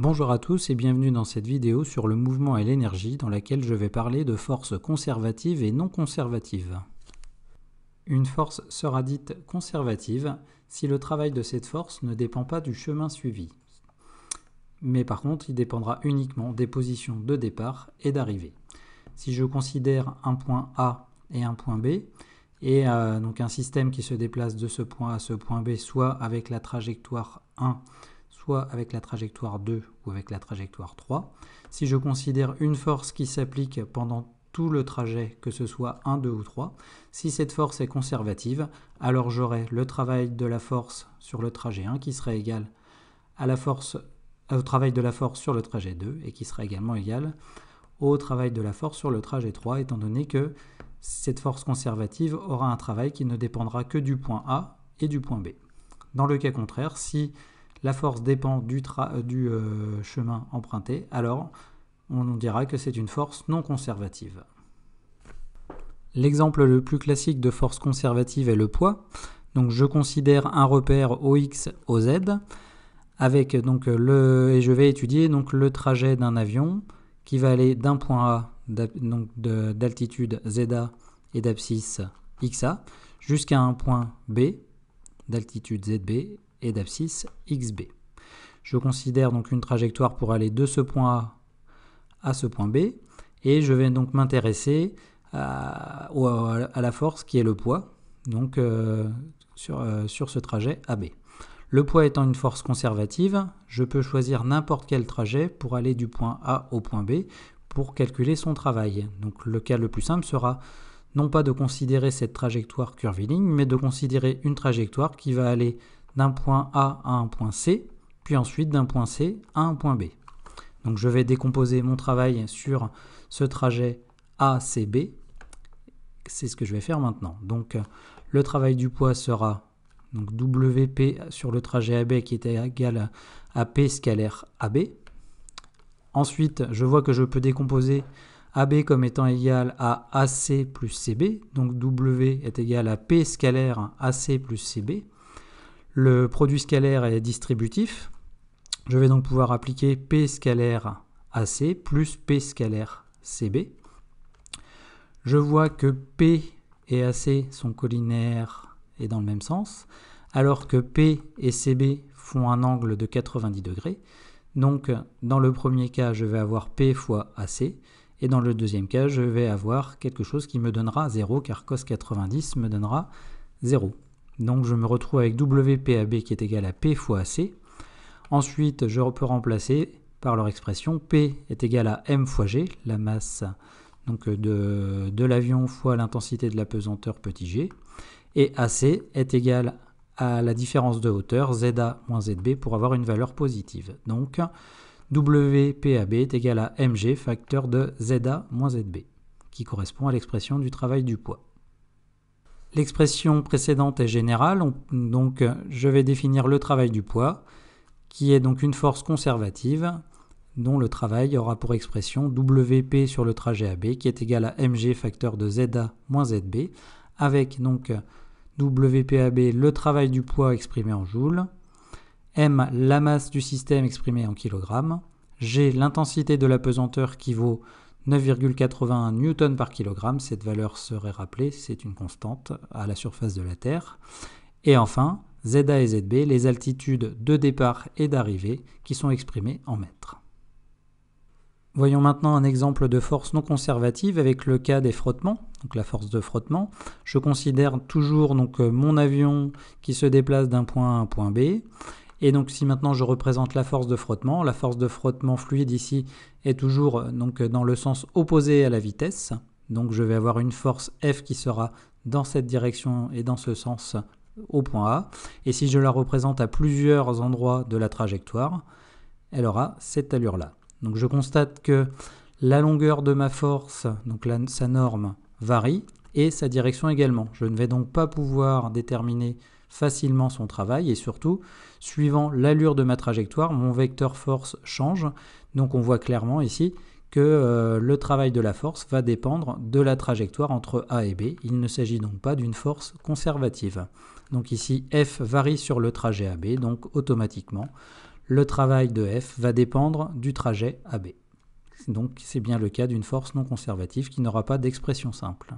Bonjour à tous et bienvenue dans cette vidéo sur le mouvement et l'énergie dans laquelle je vais parler de forces conservatives et non conservatives. Une force sera dite conservative si le travail de cette force ne dépend pas du chemin suivi. Mais par contre, il dépendra uniquement des positions de départ et d'arrivée. Si je considère un point A et un point B, et euh, donc un système qui se déplace de ce point A à ce point B, soit avec la trajectoire 1, avec la trajectoire 2 ou avec la trajectoire 3. Si je considère une force qui s'applique pendant tout le trajet, que ce soit 1, 2 ou 3, si cette force est conservative, alors j'aurai le travail de la force sur le trajet 1 qui sera égal à la force, au travail de la force sur le trajet 2 et qui sera également égal au travail de la force sur le trajet 3, étant donné que cette force conservative aura un travail qui ne dépendra que du point A et du point B. Dans le cas contraire, si la force dépend du, euh, euh, chemin emprunté, alors on dira que c'est une force non conservative. L'exemple le plus classique de force conservative est le poids. Donc je considère un repère OX, OZ, avec donc le et je vais étudier donc le trajet d'un avion qui va aller d'un point A donc d'altitude ZA et d'abscisse XA jusqu'à un point B d'altitude ZB et d'abscisse XB. Je considère donc une trajectoire pour aller de ce point A à ce point B et je vais donc m'intéresser à, la force qui est le poids donc euh, sur, euh, sur ce trajet AB. Le poids étant une force conservative, je peux choisir n'importe quel trajet pour aller du point A au point B pour calculer son travail. Donc le cas le plus simple sera non pas de considérer cette trajectoire curviligne, mais de considérer une trajectoire qui va aller d'un point A à un point C, puis ensuite d'un point C à un point B. Donc je vais décomposer mon travail sur ce trajet ACB. C'est ce que je vais faire maintenant. Donc le travail du poids sera donc WP sur le trajet AB qui est égal à P scalaire AB. Ensuite, je vois que je peux décomposer AB comme étant égal à AC plus CB. Donc W est égal à P scalaire AC plus CB. Le produit scalaire est distributif. Je vais donc pouvoir appliquer P scalaire AC plus P scalaire CB. Je vois que P et AC sont collinaires et dans le même sens, alors que P et CB font un angle de 90 degrés. Donc dans le premier cas, je vais avoir P fois AC, et dans le deuxième cas, je vais avoir quelque chose qui me donnera 0, car cos 90 me donnera 0. Donc je me retrouve avec WPAB qui est égal à P fois AC. Ensuite, je peux remplacer par leur expression P est égal à M fois G, la masse donc euh, de, de l'avion fois l'intensité de la pesanteur petit g. Et AC est égal à la différence de hauteur ZA moins ZB pour avoir une valeur positive. Donc WPAB est égal à MG facteur de ZA moins ZB, qui correspond à l'expression du travail du poids. L'expression précédente est générale, donc je vais définir le travail du poids, qui est donc une force conservative dont le travail aura pour expression WP sur le trajet AB qui est égal à mg facteur de ZA moins ZB, avec donc WPAB le travail du poids exprimé en joules, M la masse du système exprimée en kilogrammes, G l'intensité de la pesanteur qui vaut 9,81 newtons par kilogramme, cette valeur serait rappelée, c'est une constante à la surface de la Terre. Et enfin, ZA et ZB, les altitudes de départ et d'arrivée qui sont exprimées en mètres. Voyons maintenant un exemple de force non conservative avec le cas des frottements, donc la force de frottement. Je considère toujours donc mon avion qui se déplace d'un point A à un point B et donc si maintenant je représente la force de frottement, la force de frottement fluide ici est toujours euh, donc euh, dans le sens opposé à la vitesse. Donc je vais avoir une force F qui sera dans cette direction et dans ce sens euh, au point A. Et si je la représente à plusieurs endroits de la trajectoire, elle aura cette allure-là. Donc je constate que la longueur de ma force, donc sa norme, varie et sa direction également. Je ne vais donc pas pouvoir déterminer facilement son travail et surtout, suivant l'allure de ma trajectoire, mon vecteur force change. Donc on voit clairement ici que euh, le travail de la force va dépendre de la trajectoire entre A et B. Il ne s'agit donc pas d'une force conservative. Donc ici, F varie sur le trajet AB, donc automatiquement, le travail de F va dépendre du trajet AB. Donc c'est bien le cas d'une force non conservative qui n'aura pas d'expression simple.